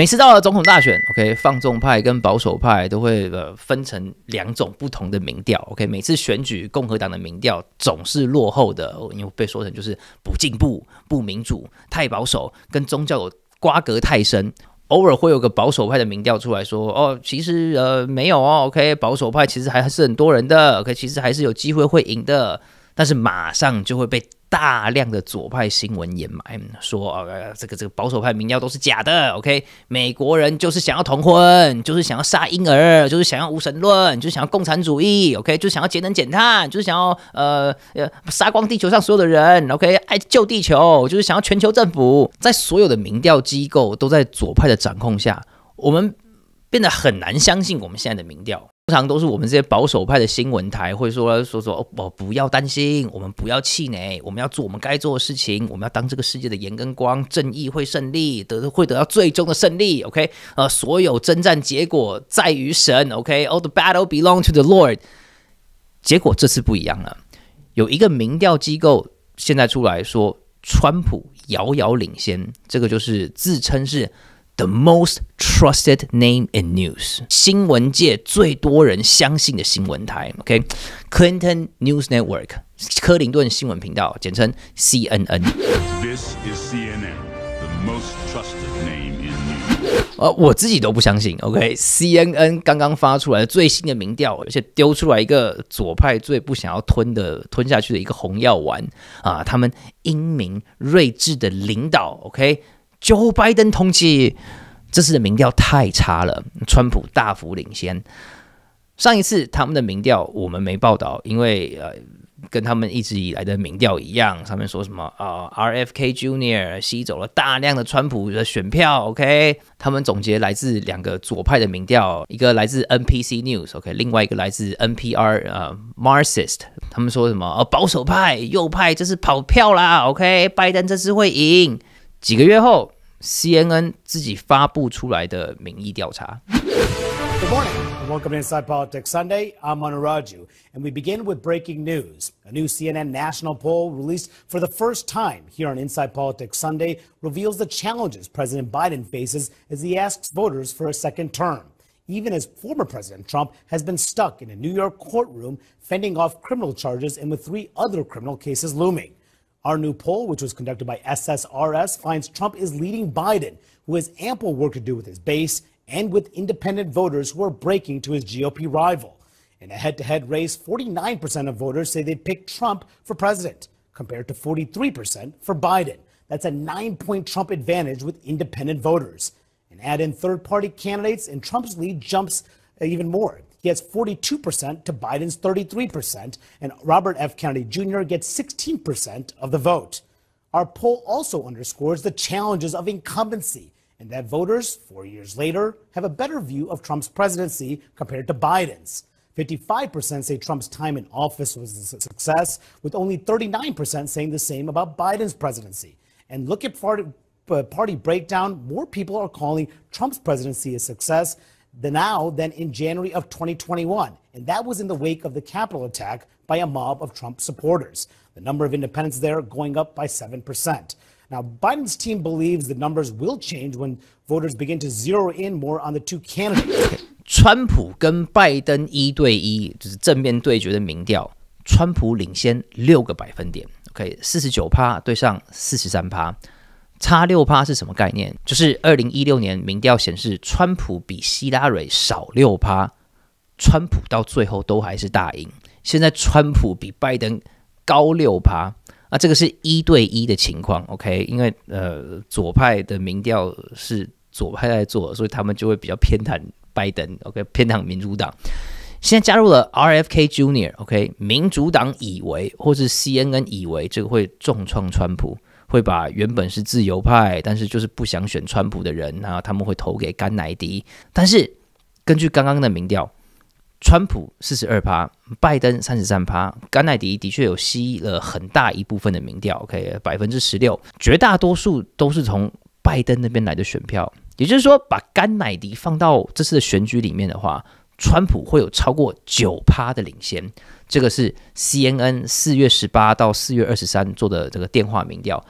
每次到了总统大选，OK，放纵派跟保守派都会呃分成两种不同的民调，OK。每次选举，共和党的民调总是落后的，因为被说成就是不进步、不民主、太保守，跟宗教有瓜葛太深。偶尔会有个保守派的民调出来说，哦，其实呃没有哦，OK，保守派其实还是很多人的，OK，其实还是有机会会赢的，但是马上就会被。大量的左派新闻掩埋，说呃这个这个保守派民调都是假的。OK，美国人就是想要同婚，就是想要杀婴儿，就是想要无神论，就是想要共产主义。OK，就想要节能减碳，就是想要呃呃杀光地球上所有的人。OK，爱救地球，就是想要全球政府。在所有的民调机构都在左派的掌控下，我们变得很难相信我们现在的民调。常都是我们这些保守派的新闻台，会说说说哦，我不要担心，我们不要气馁，我们要做我们该做的事情，我们要当这个世界的盐跟光，正义会胜利得会得到最终的胜利。OK，呃，所有征战结果在于神。OK，All the battle belong to the Lord。结果这次不一样了，有一个民调机构现在出来说，川普遥遥领先。这个就是自称是。The most trusted name in news，新闻界最多人相信的新闻台。OK，Clinton News Network，科林顿新闻频道，简称 CNN。This the most trusted is in CNN, name news. 呃，我自己都不相信。OK，CNN 刚刚发出来的最新的民调，而且丢出来一个左派最不想要吞的、吞下去的一个红药丸啊！他们英明睿智的领导。OK。就拜登统计，这次的民调太差了，川普大幅领先。上一次他们的民调我们没报道，因为呃，跟他们一直以来的民调一样，上面说什么啊，R F K Junior 吸走了大量的川普的选票。OK，他们总结来自两个左派的民调，一个来自 N P C News OK，另外一个来自 N P R 呃 Marxist，他们说什么呃，保守派右派这次跑票啦，OK，拜登这次会赢。几个月后，CNN 自己发布出来的民意调查。Good morning and welcome to Inside Politics Sunday. I'm Anuraju, and we begin with breaking news. A new CNN national poll released for the first time here on Inside Politics Sunday reveals the challenges President Biden faces as he asks voters for a second term even as former President Trump has been stuck in a New York courtroom fending off criminal charges and with three other criminal cases looming. Our new poll, which was conducted by SSRS, finds Trump is leading Biden, who has ample work to do with his base and with independent voters who are breaking to his GOP rival. In a head to head race, 49% of voters say they'd pick Trump for president, compared to 43% for Biden. That's a nine point Trump advantage with independent voters. And add in third party candidates, and Trump's lead jumps even more. He has 42% to Biden's 33%, and Robert F. Kennedy Jr. gets 16% of the vote. Our poll also underscores the challenges of incumbency and that voters, four years later, have a better view of Trump's presidency compared to Biden's. 55% say Trump's time in office was a success, with only 39% saying the same about Biden's presidency. And look at party, uh, party breakdown. More people are calling Trump's presidency a success the now than in January of 2021, and that was in the wake of the Capitol attack by a mob of Trump supporters. The number of independents there going up by 7%. Now, Biden's team believes the numbers will change when voters begin to zero in more on the two candidates. 川普跟拜登一对一，就是正面对决的民调，川普领先六个百分点，OK，四十九趴对上四十三趴。差六趴是什么概念？就是二零一六年民调显示，川普比希拉蕊少六趴，川普到最后都还是大赢。现在川普比拜登高六趴，那这个是一对一的情况。OK，因为呃左派的民调是左派在做，所以他们就会比较偏袒拜登。OK，偏袒民主党。现在加入了 R F K Junior，OK，民主党以为，或是 CNN 以为，这个会重创川普，会把原本是自由派，但是就是不想选川普的人，然后他们会投给甘乃迪。但是根据刚刚的民调，川普四十二趴，拜登三十三趴，甘乃迪的确有吸了很大一部分的民调，OK，百分之十六，绝大多数都是从拜登那边来的选票。也就是说，把甘乃迪放到这次的选举里面的话。川普会有超过九趴的领先，这个是 CNN 四月十八到四月二十三做的这个电话民调。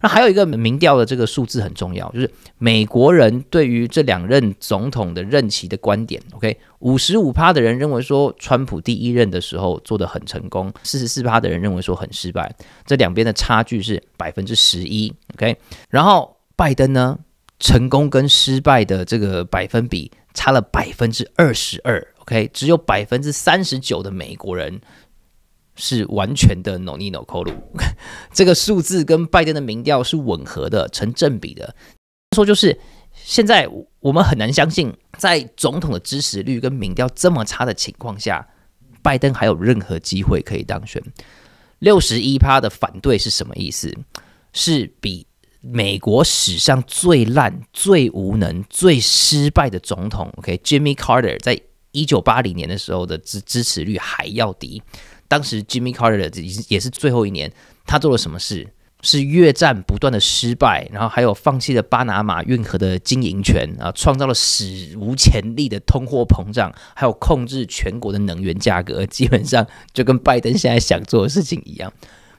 那还有一个民调的这个数字很重要，就是美国人对于这两任总统的任期的观点。OK，五十五趴的人认为说川普第一任的时候做的很成功，四十四趴的人认为说很失败。这两边的差距是百分之十一。OK，然后拜登呢，成功跟失败的这个百分比。差了百分之二十二，OK，只有百分之三十九的美国人是完全的 no no no no，这个数字跟拜登的民调是吻合的，成正比的。说就是，现在我们很难相信，在总统的支持率跟民调这么差的情况下，拜登还有任何机会可以当选。六十一趴的反对是什么意思？是比。美国史上最烂、最无能、最失败的总统，OK，Jimmy Carter，在一九八零年的时候的支支持率还要低。当时 Jimmy Carter 也也是最后一年，他做了什么事？是越战不断的失败，然后还有放弃了巴拿马运河的经营权啊，创造了史无前例的通货膨胀，还有控制全国的能源价格，基本上就跟拜登现在想做的事情一样。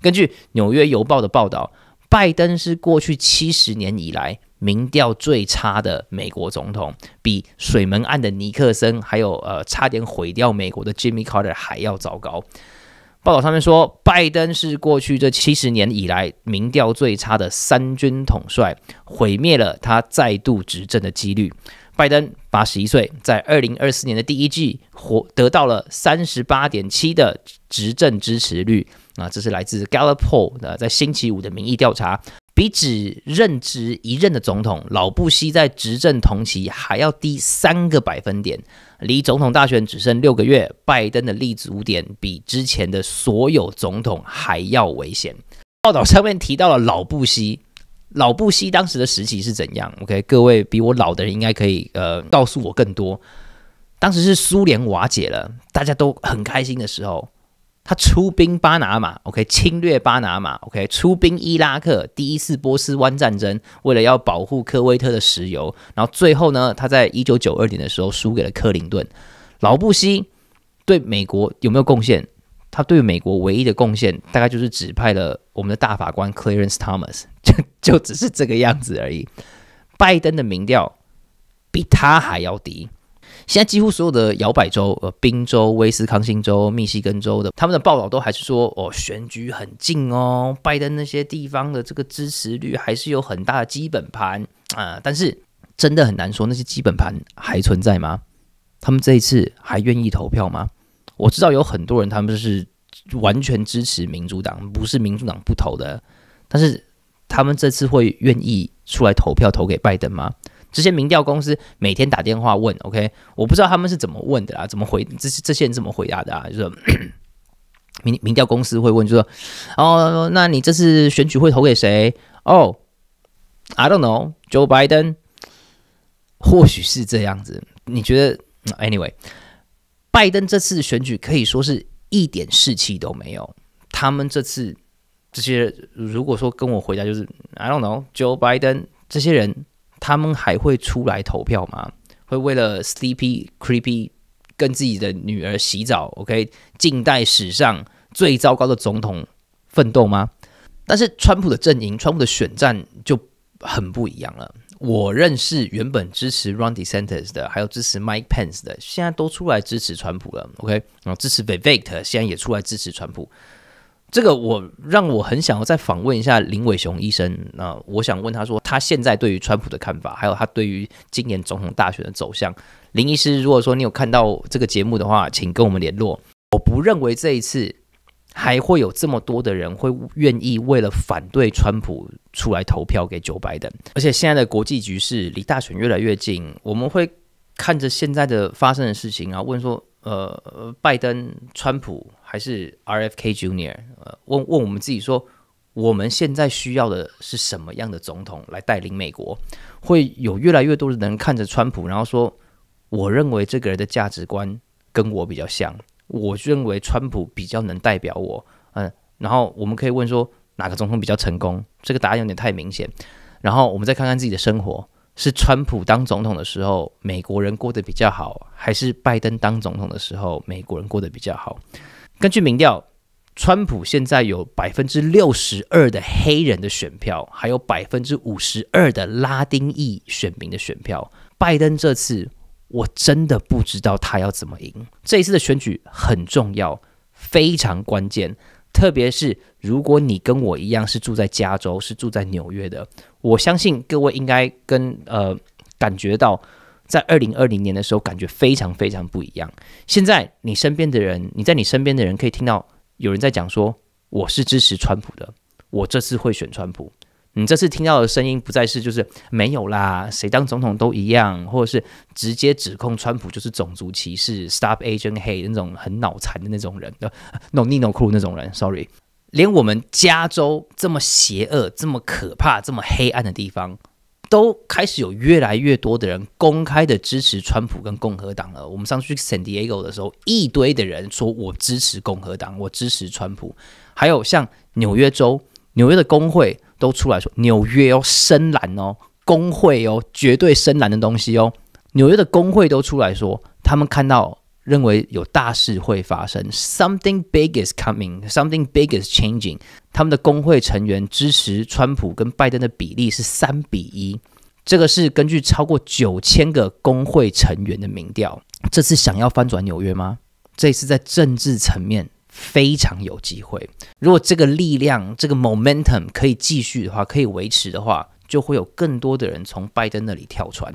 根据《纽约邮报》的报道。拜登是过去七十年以来民调最差的美国总统，比水门案的尼克森，还有呃差点毁掉美国的 r 米 e r 还要糟糕。报道上面说，拜登是过去这七十年以来民调最差的三军统帅，毁灭了他再度执政的几率。拜登八十一岁，在二零二四年的第一季，获得到了三十八点七的执政支持率。啊，这是来自 Gallup 的、o l 在星期五的民意调查，比只任职一任的总统老布希在执政同期还要低三个百分点。离总统大选只剩六个月，拜登的立足点比之前的所有总统还要危险。报道上面提到了老布希，老布希当时的时期是怎样？OK，各位比我老的人应该可以呃告诉我更多。当时是苏联瓦解了，大家都很开心的时候。他出兵巴拿马，OK，侵略巴拿马，OK，出兵伊拉克，第一次波斯湾战争，为了要保护科威特的石油。然后最后呢，他在一九九二年的时候输给了克林顿。老布希对美国有没有贡献？他对美国唯一的贡献，大概就是指派了我们的大法官 Clarence Thomas，就就只是这个样子而已。拜登的民调比他还要低。现在几乎所有的摇摆州，呃，宾州、威斯康星州、密西根州的，他们的报道都还是说哦，选举很近哦，拜登那些地方的这个支持率还是有很大的基本盘啊。但是真的很难说，那些基本盘还存在吗？他们这一次还愿意投票吗？我知道有很多人他们是完全支持民主党，不是民主党不投的，但是他们这次会愿意出来投票投给拜登吗？这些民调公司每天打电话问，OK，我不知道他们是怎么问的啦，怎么回这这些人怎么回答的啊？就是 民民调公司会问，就说哦，那你这次选举会投给谁？哦，I don't know，Joe Biden，或许是这样子。你觉得？Anyway，拜登这次选举可以说是一点士气都没有。他们这次这些如果说跟我回答就是 I don't know，Joe Biden 这些人。他们还会出来投票吗？会为了 s e p Creepy 跟自己的女儿洗澡？OK，近代史上最糟糕的总统奋斗吗？但是川普的阵营，川普的选战就很不一样了。我认识原本支持 r o n d e s a n t i s 的，还有支持 Mike Pence 的，现在都出来支持川普了。OK，然后支持 v i v t e k 现在也出来支持川普。这个我让我很想要再访问一下林伟雄医生。那我想问他说，他现在对于川普的看法，还有他对于今年总统大选的走向。林医师，如果说你有看到这个节目的话，请跟我们联络。我不认为这一次还会有这么多的人会愿意为了反对川普出来投票给九百等。而且现在的国际局势离大选越来越近，我们会看着现在的发生的事情，啊，问说。呃，拜登、川普还是 R F K Junior？呃，问问我们自己，说我们现在需要的是什么样的总统来带领美国？会有越来越多的人看着川普，然后说，我认为这个人的价值观跟我比较像，我认为川普比较能代表我。嗯，然后我们可以问说，哪个总统比较成功？这个答案有点太明显。然后我们再看看自己的生活。是川普当总统的时候，美国人过得比较好，还是拜登当总统的时候，美国人过得比较好？根据民调，川普现在有百分之六十二的黑人的选票，还有百分之五十二的拉丁裔选民的选票。拜登这次我真的不知道他要怎么赢。这一次的选举很重要，非常关键。特别是如果你跟我一样是住在加州，是住在纽约的，我相信各位应该跟呃感觉到，在二零二零年的时候感觉非常非常不一样。现在你身边的人，你在你身边的人可以听到有人在讲说：“我是支持川普的，我这次会选川普。”你这次听到的声音不再是就是没有啦，谁当总统都一样，或者是直接指控川普就是种族歧视，Stop Asian Hate 那种很脑残的那种人，No n d n o Cool 那种人，Sorry，连我们加州这么邪恶、这么可怕、这么黑暗的地方，都开始有越来越多的人公开的支持川普跟共和党了。我们上去 San Diego 的时候，一堆的人说：“我支持共和党，我支持川普。”还有像纽约州，纽约的工会。都出来说纽约哦，深蓝哦，工会哦，绝对深蓝的东西哦。纽约的工会都出来说，他们看到认为有大事会发生，something big is coming，something big is changing。他们的工会成员支持川普跟拜登的比例是三比一，这个是根据超过九千个工会成员的民调。这次想要翻转纽约吗？这次在政治层面。非常有机会，如果这个力量、这个 momentum 可以继续的话，可以维持的话，就会有更多的人从拜登那里跳船。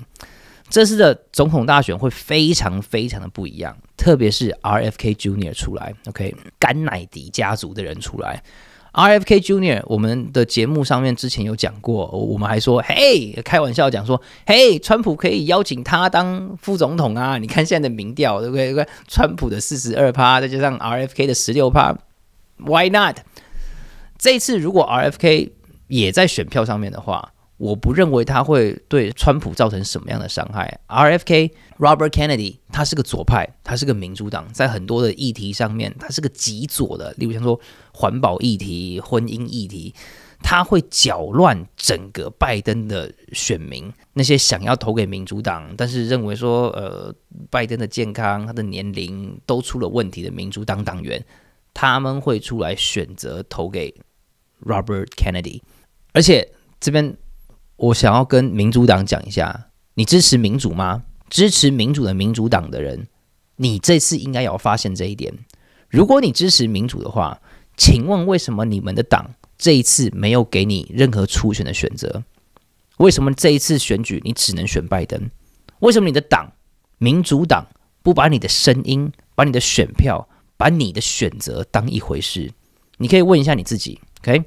这次的总统大选会非常非常的不一样，特别是 R F K Junior 出来，OK，甘乃迪家族的人出来。R. F. K. Junior. 我们的节目上面之前有讲过，我们还说，嘿，开玩笑讲说，嘿，川普可以邀请他当副总统啊！你看现在的民调，对不对？川普的四十二趴，再加上 R. F. K. 的十六趴，Why not？这次如果 R. F. K. 也在选票上面的话，我不认为他会对川普造成什么样的伤害。R.F.K. Robert Kennedy，他是个左派，他是个民主党，在很多的议题上面，他是个极左的。例如像说环保议题、婚姻议题，他会搅乱整个拜登的选民。那些想要投给民主党，但是认为说呃拜登的健康、他的年龄都出了问题的民主党党员，他们会出来选择投给 Robert Kennedy，而且这边。我想要跟民主党讲一下，你支持民主吗？支持民主的民主党的人，你这次应该要发现这一点。如果你支持民主的话，请问为什么你们的党这一次没有给你任何初选的选择？为什么这一次选举你只能选拜登？为什么你的党民主党不把你的声音、把你的选票、把你的选择当一回事？你可以问一下你自己，OK？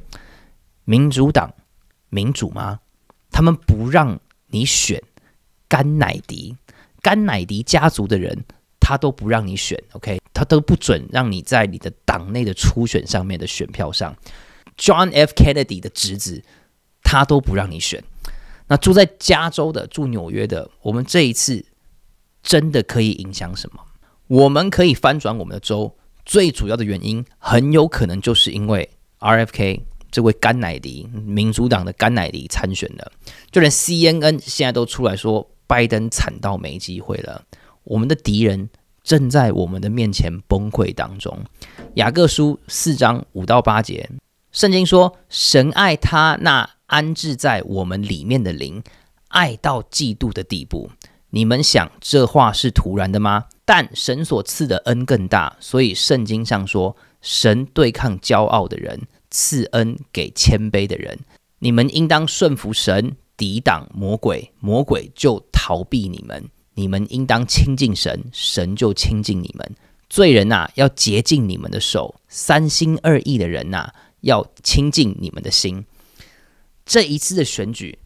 民主党民主吗？他们不让你选甘乃迪，甘乃迪家族的人，他都不让你选，OK，他都不准让你在你的党内的初选上面的选票上。John F. Kennedy 的侄子，他都不让你选。那住在加州的，住纽约的，我们这一次真的可以影响什么？我们可以翻转我们的州。最主要的原因，很有可能就是因为 R.F.K. 这位甘乃迪，民主党的甘乃迪参选了，就连 CNN 现在都出来说，拜登惨到没机会了。我们的敌人正在我们的面前崩溃当中。雅各书四章五到八节，圣经说，神爱他那安置在我们里面的灵，爱到嫉妒的地步。你们想这话是突然的吗？但神所赐的恩更大，所以圣经上说，神对抗骄傲的人。赐恩给谦卑的人，你们应当顺服神，抵挡魔鬼，魔鬼就逃避你们。你们应当亲近神，神就亲近你们。罪人呐，要洁净你们的手；三心二意的人呐，要亲近你们的心。这一次的选举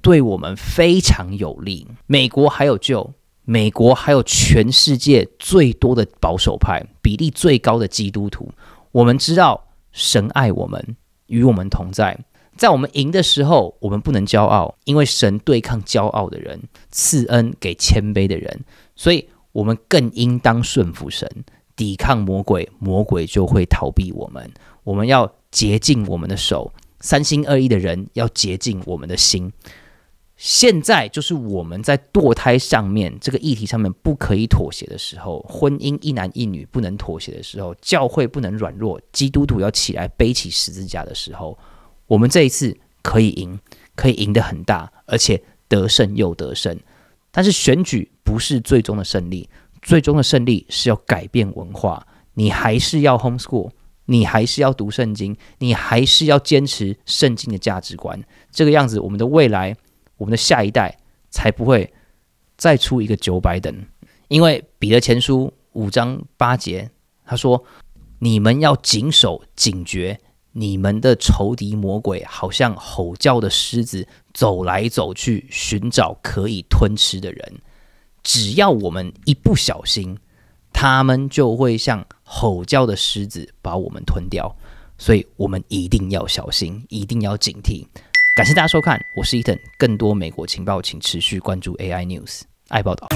对我们非常有利。美国还有救，美国还有全世界最多的保守派，比例最高的基督徒。我们知道。神爱我们，与我们同在。在我们赢的时候，我们不能骄傲，因为神对抗骄傲的人，赐恩给谦卑的人。所以，我们更应当顺服神，抵抗魔鬼，魔鬼就会逃避我们。我们要洁净我们的手，三心二意的人要洁净我们的心。现在就是我们在堕胎上面这个议题上面不可以妥协的时候，婚姻一男一女不能妥协的时候，教会不能软弱，基督徒要起来背起十字架的时候，我们这一次可以赢，可以赢得很大，而且得胜又得胜。但是选举不是最终的胜利，最终的胜利是要改变文化，你还是要 homeschool，你还是要读圣经，你还是要坚持圣经的价值观，这个样子我们的未来。我们的下一代才不会再出一个九百等，因为彼得前书五章八节他说：“你们要谨守警觉，你们的仇敌魔鬼好像吼叫的狮子，走来走去寻找可以吞吃的人。只要我们一不小心，他们就会像吼叫的狮子把我们吞掉，所以我们一定要小心，一定要警惕。”感谢大家收看，我是伊藤，更多美国情报，请持续关注 AI News 爱报道。